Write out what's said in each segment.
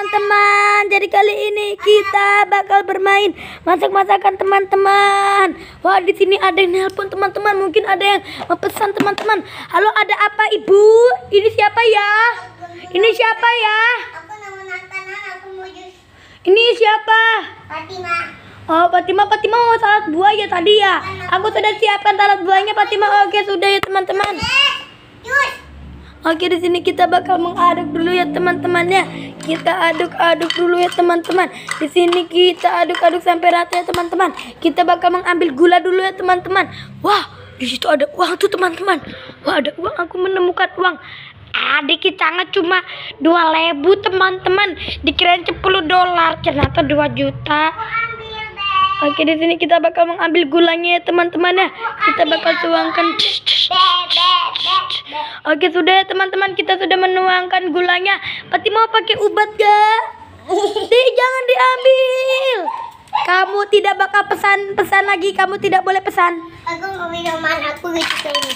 teman-teman Jadi kali ini kita bakal bermain Masak-masakan teman-teman Wah di sini ada yang nelpon teman-teman Mungkin ada yang pesan teman-teman Halo ada apa ibu? Ini siapa ya? Ini siapa ya? Ini siapa? Oh Fatima, Fatima mau salad buah ya tadi ya Aku sudah siapkan salad buahnya Fatima Oke sudah ya teman-teman eh, Oke di sini kita bakal mengaduk dulu ya teman temannya kita aduk-aduk dulu ya teman-teman. Di sini kita aduk-aduk sampai rata ya teman-teman. Kita bakal mengambil gula dulu ya teman-teman. Wah, di situ ada uang tuh teman-teman. Wah, ada uang. Aku menemukan uang. Adik kita nggak cuma dua ribu teman-teman dikirain 10 dolar ternyata 2 juta Oke, di sini kita bakal mengambil gulanya teman-teman ya. Kita bakal tuangkan. Oke, sudah ya, teman-teman. Kita sudah menuangkan gulanya. Pasti mau pakai ubat ga? Di jangan diambil. Kamu tidak bakal pesan-pesan lagi. Kamu tidak boleh pesan. Aku mau minum aku gitu ini.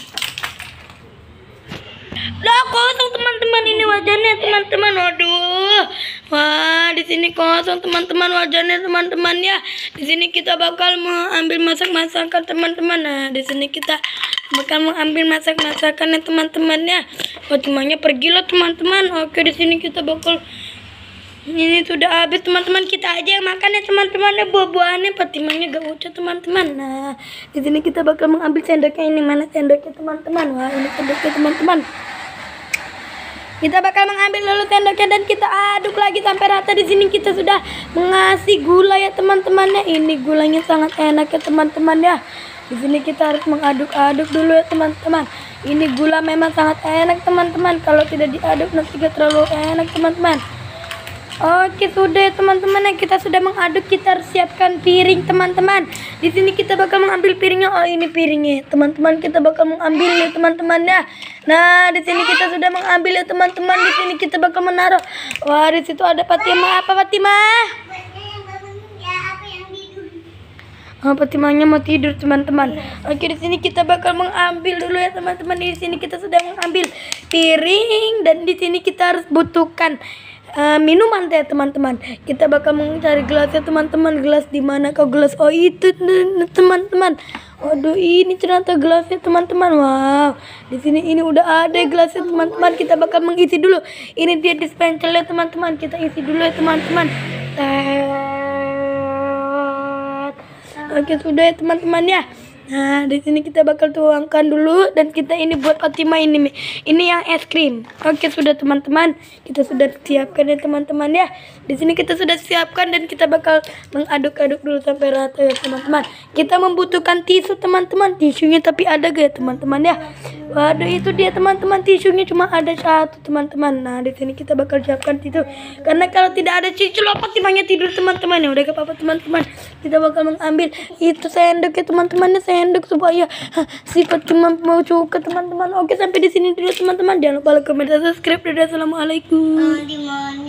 Lah kosong teman-teman ini wajannya teman-teman. Waduh. Wah, di sini kosong teman-teman wajannya teman-teman ya di sini kita bakal mengambil masak-masakan teman-teman. Nah, di sini kita bakal mengambil masak-masakan ya teman-teman ya. Oh, temannya pergilah teman-teman. Oke, di sini kita bakal ini sudah habis teman-teman kita aja yang makan ya teman-teman ya buah-buahannya petimannya gak ucap teman-teman nah di sini kita bakal mengambil sendoknya ini mana sendoknya teman-teman wah ini sendoknya teman-teman kita bakal mengambil lalu tendoknya dan kita aduk lagi sampai rata. Di sini kita sudah mengasih gula ya teman-temannya. Ini gulanya sangat enak ya teman-teman ya. Di sini kita harus mengaduk-aduk dulu ya teman-teman. Ini gula memang sangat enak teman-teman. Kalau tidak diaduk nanti tidak terlalu enak teman-teman. Oke sudah teman-teman nah, kita sudah mengaduk kita harus siapkan piring teman-teman. Di sini kita bakal mengambil piringnya. Oh ini piringnya teman-teman kita bakal mengambil ya teman-teman ya. Nah di sini kita sudah mengambil ya teman-teman. Di sini kita bakal menaruh. Wah di situ ada Fatima apa Fatima? Oh, Fatimanya mau tidur teman-teman. Oke di sini kita bakal mengambil dulu ya teman-teman. Di sini kita sudah mengambil piring dan di sini kita harus butuhkan uh, minuman teh teman-teman kita bakal mencari gelasnya teman-teman gelas di mana kau gelas oh itu teman-teman Waduh ini ternyata gelasnya teman-teman Wow di sini ini udah ada gelasnya teman-teman Kita bakal mengisi dulu Ini dia dispenser ya teman-teman Kita isi dulu ya teman-teman Oke sudah ya teman-teman ya Nah, di sini kita bakal tuangkan dulu dan kita ini buat Fatima ini. Ini yang es krim. Oke, sudah teman-teman. Kita sudah siapkan ya teman-teman ya. Di sini kita sudah siapkan dan kita bakal mengaduk-aduk dulu sampai rata ya teman-teman kita membutuhkan tisu teman-teman tisunya tapi ada gak teman-teman ya waduh itu dia teman-teman tisunya cuma ada satu teman-teman nah di sini kita bakal siapkan tisu karena kalau tidak ada tisu lo pasti tidur teman-teman ya udah gak apa-apa teman-teman kita bakal mengambil itu sendok ya teman-teman ya sendok supaya sifat cuma mau cukup teman-teman oke sampai di sini dulu teman-teman jangan lupa like comment dan subscribe dan assalamualaikum